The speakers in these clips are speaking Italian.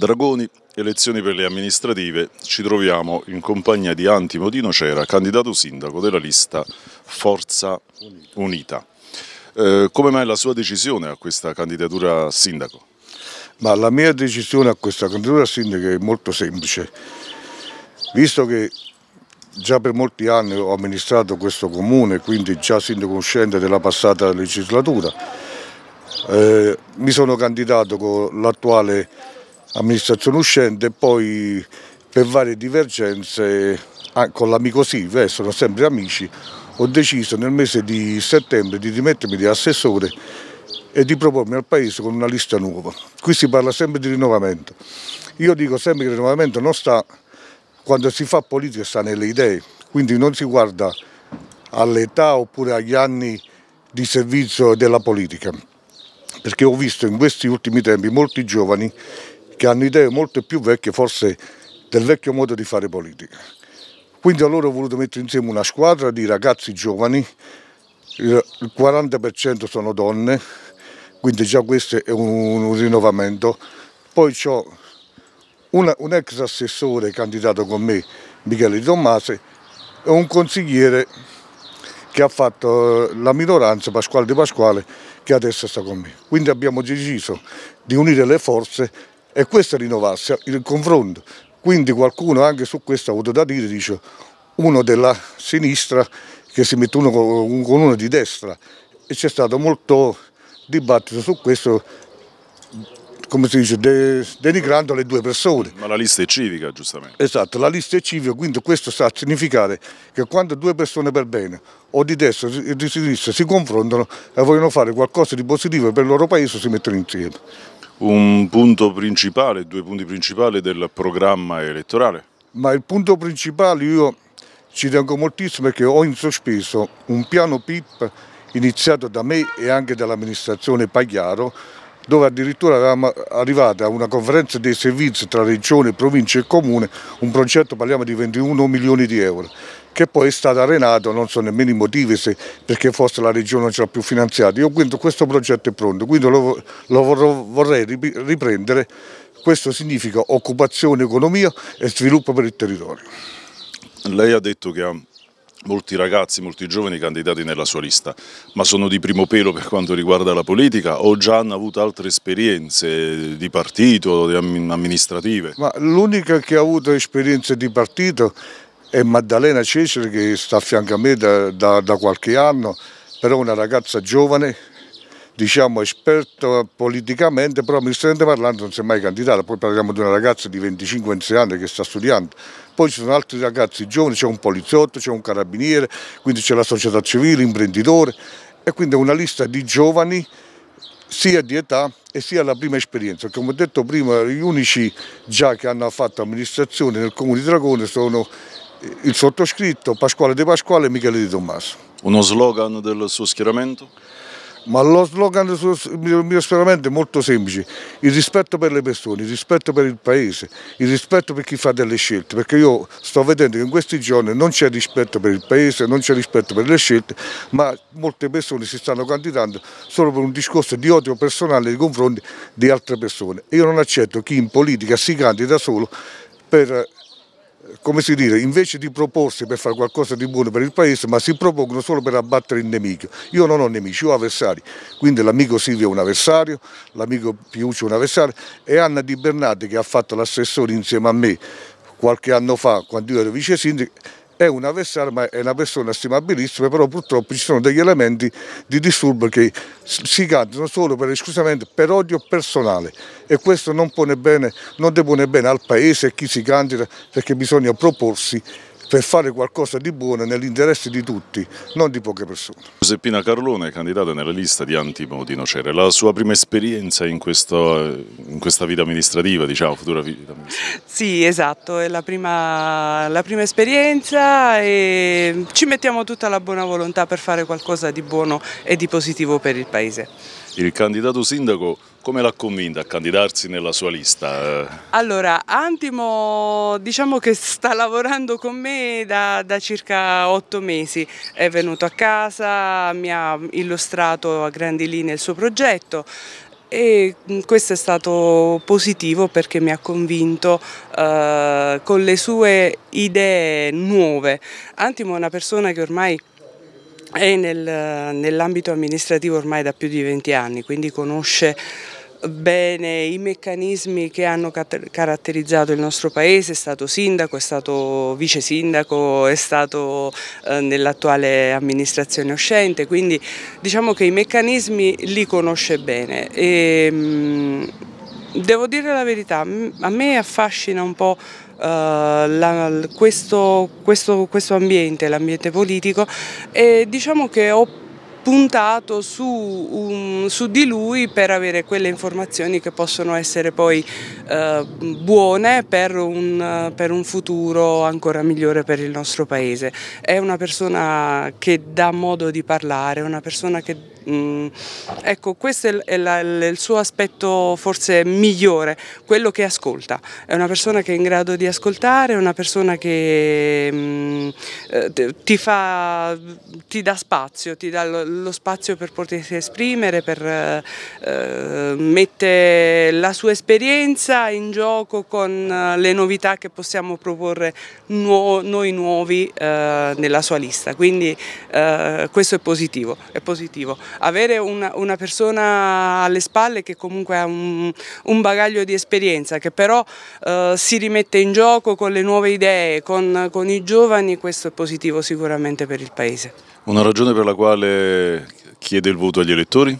Dragoni, elezioni per le amministrative, ci troviamo in compagnia di Antimo Di Nocera, candidato sindaco della lista Forza Unita. Eh, come mai la sua decisione a questa candidatura a sindaco? Ma la mia decisione a questa candidatura a sindaco è molto semplice, visto che già per molti anni ho amministrato questo comune, quindi già sindaco uscente della passata legislatura, eh, mi sono candidato con l'attuale amministrazione uscente e poi per varie divergenze ah, con l'amico Silvio, eh, sono sempre amici, ho deciso nel mese di settembre di dimettermi di assessore e di propormi al Paese con una lista nuova. Qui si parla sempre di rinnovamento. Io dico sempre che il rinnovamento non sta, quando si fa politica sta nelle idee, quindi non si guarda all'età oppure agli anni di servizio della politica, perché ho visto in questi ultimi tempi molti giovani che hanno idee molto più vecchie forse del vecchio modo di fare politica. Quindi allora ho voluto mettere insieme una squadra di ragazzi giovani, il 40% sono donne, quindi già questo è un, un rinnovamento. Poi ho una, un ex assessore candidato con me, Michele Di Tommase, e un consigliere che ha fatto eh, la minoranza, Pasquale Di Pasquale, che adesso sta con me. Quindi abbiamo deciso di unire le forze e questo è rinnovarsi, il confronto. Quindi qualcuno anche su questo ha avuto da dire, dice uno della sinistra che si mette uno con uno di destra. E c'è stato molto dibattito su questo, come si dice, de denigrando le due persone. Ma la lista è civica, giustamente. Esatto, la lista è civica, quindi questo sta a significare che quando due persone per bene, o di destra e di sinistra, si confrontano e vogliono fare qualcosa di positivo per il loro paese, si mettono insieme un punto principale, due punti principali del programma elettorale? Ma il punto principale io ci tengo moltissimo perché ho in sospeso un piano PIP iniziato da me e anche dall'amministrazione Pagliaro dove addirittura eravamo arrivati a una conferenza dei servizi tra regione, provincia e comune, un progetto parliamo di 21 milioni di euro che poi è stato arenato, non so nemmeno i motivi se perché forse la regione non ce l'ha più finanziato. Io quindi questo progetto è pronto, quindi lo, lo vorrei riprendere. Questo significa occupazione, economia e sviluppo per il territorio. Lei ha detto che ha molti ragazzi, molti giovani candidati nella sua lista, ma sono di primo pelo per quanto riguarda la politica o già hanno avuto altre esperienze di partito, amministrative? l'unica che ha avuto esperienze di partito è Maddalena Cesare che sta a fianco a me da, da, da qualche anno, però una ragazza giovane diciamo, esperto politicamente, però amministrativamente parlando non si è mai candidato. Poi parliamo di una ragazza di 25-26 anni che sta studiando. Poi ci sono altri ragazzi giovani, c'è un poliziotto, c'è un carabiniere, quindi c'è la società civile, imprenditore. E quindi è una lista di giovani sia di età e sia la prima esperienza. Come ho detto prima, gli unici già che hanno fatto amministrazione nel comune di Dragone sono eh, il sottoscritto, Pasquale De Pasquale e Michele Di Tommaso. Uno slogan del suo schieramento? ma lo slogan del mio speramente è molto semplice, il rispetto per le persone, il rispetto per il paese, il rispetto per chi fa delle scelte, perché io sto vedendo che in questi giorni non c'è rispetto per il paese, non c'è rispetto per le scelte, ma molte persone si stanno candidando solo per un discorso di odio personale nei confronti di altre persone. Io non accetto chi in politica si candida solo per come si dice, invece di proporsi per fare qualcosa di buono per il paese, ma si propongono solo per abbattere il nemico. Io non ho nemici, ho avversari, quindi l'amico Silvio è un avversario, l'amico Piuccio è un avversario e Anna Di Bernardi che ha fatto l'assessore insieme a me qualche anno fa quando io ero vice sindaco è una Vessarma, è una persona stimabilissima, però purtroppo ci sono degli elementi di disturbo che si cantano solo per, esclusivamente per odio personale e questo non, pone bene, non depone bene al Paese e a chi si candida perché bisogna proporsi per fare qualcosa di buono nell'interesse di tutti, non di poche persone. Giuseppina Carlone è candidata nella lista di Antimo di Nocera, la sua prima esperienza in, questo, in questa vita amministrativa, diciamo, futura vita amministrativa? Sì, esatto, è la prima, la prima esperienza e ci mettiamo tutta la buona volontà per fare qualcosa di buono e di positivo per il Paese. Il candidato sindaco come l'ha convinta a candidarsi nella sua lista? Allora, Antimo diciamo che sta lavorando con me da, da, circa otto mesi, è venuto a casa, mi ha illustrato a grandi linee il suo progetto e mm, questo è stato positivo perché mi ha convinto eh, con le sue idee nuove. Antimo è una persona che ormai è nel, nell'ambito amministrativo ormai da più di 20 anni, quindi conosce bene i meccanismi che hanno caratterizzato il nostro paese, è stato sindaco, è stato vice sindaco, è stato eh, nell'attuale amministrazione uscente, quindi diciamo che i meccanismi li conosce bene. E, ehm, devo dire la verità, a me affascina un po' Uh, la, questo, questo, questo, ambiente, l'ambiente politico e diciamo che ho puntato su, um, su, di lui per avere quelle informazioni che possono essere poi eh, buone per un, per un, futuro ancora migliore per il nostro paese. È una persona che dà modo di parlare, una persona che Mm, ecco, questo è, è, la, il suo aspetto forse migliore, quello che ascolta. È una persona che è in grado di ascoltare, è una persona che mm, eh, ti, fa, ti, dà spazio, ti dà lo, lo spazio per potersi esprimere, per eh, mettere la sua esperienza in gioco con eh, le novità che possiamo proporre nuo, noi nuovi eh, nella sua lista. Quindi eh, questo è positivo. È positivo avere una, una persona alle spalle che comunque ha un, un bagaglio di esperienza, che però eh, si rimette in gioco con le nuove idee, con, con i giovani, questo è positivo sicuramente per il Paese. Una ragione per la quale chiede il voto agli elettori?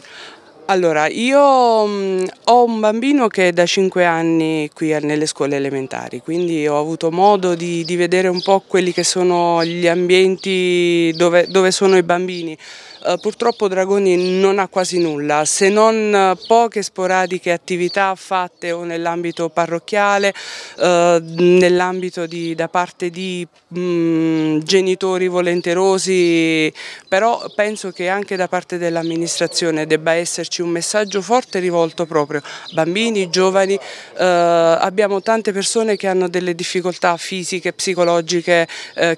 Allora, io mh, mm, ho un bambino che è da 5 anni qui nelle scuole elementari, quindi ho avuto modo di, di vedere un po' quelli che sono gli ambienti dove, dove sono i bambini. Eh, purtroppo Dragoni non ha quasi nulla, se non eh, poche sporadiche attività fatte o nell'ambito parrocchiale, eh, nell'ambito da parte di mm, genitori volenterosi, però penso che anche da parte dell'amministrazione debba esserci un messaggio forte rivolto proprio a bambini, giovani, abbiamo tante persone che hanno delle difficoltà fisiche, psicologiche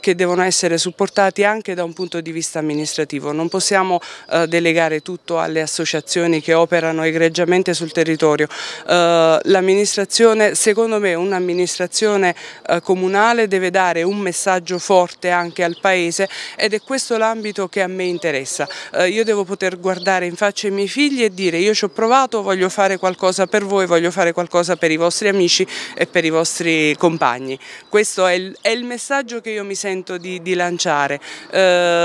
che devono essere supportate anche da un punto di vista amministrativo, non possiamo possiamo eh, delegare tutto alle associazioni che operano egregiamente sul territorio. Eh, L'amministrazione, secondo me un'amministrazione eh, comunale deve dare un messaggio forte anche al Paese ed è questo l'ambito che a me interessa. Eh, io devo poter guardare in faccia i miei figli e dire io ci ho provato, voglio fare qualcosa per voi, voglio fare qualcosa per i vostri amici e per i vostri compagni. Questo è il, è il messaggio che io mi sento di, di lanciare. Eh,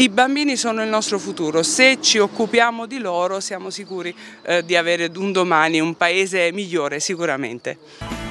i bambini sono il nostro futuro, se ci occupiamo di loro siamo sicuri eh, di avere un domani un paese migliore sicuramente.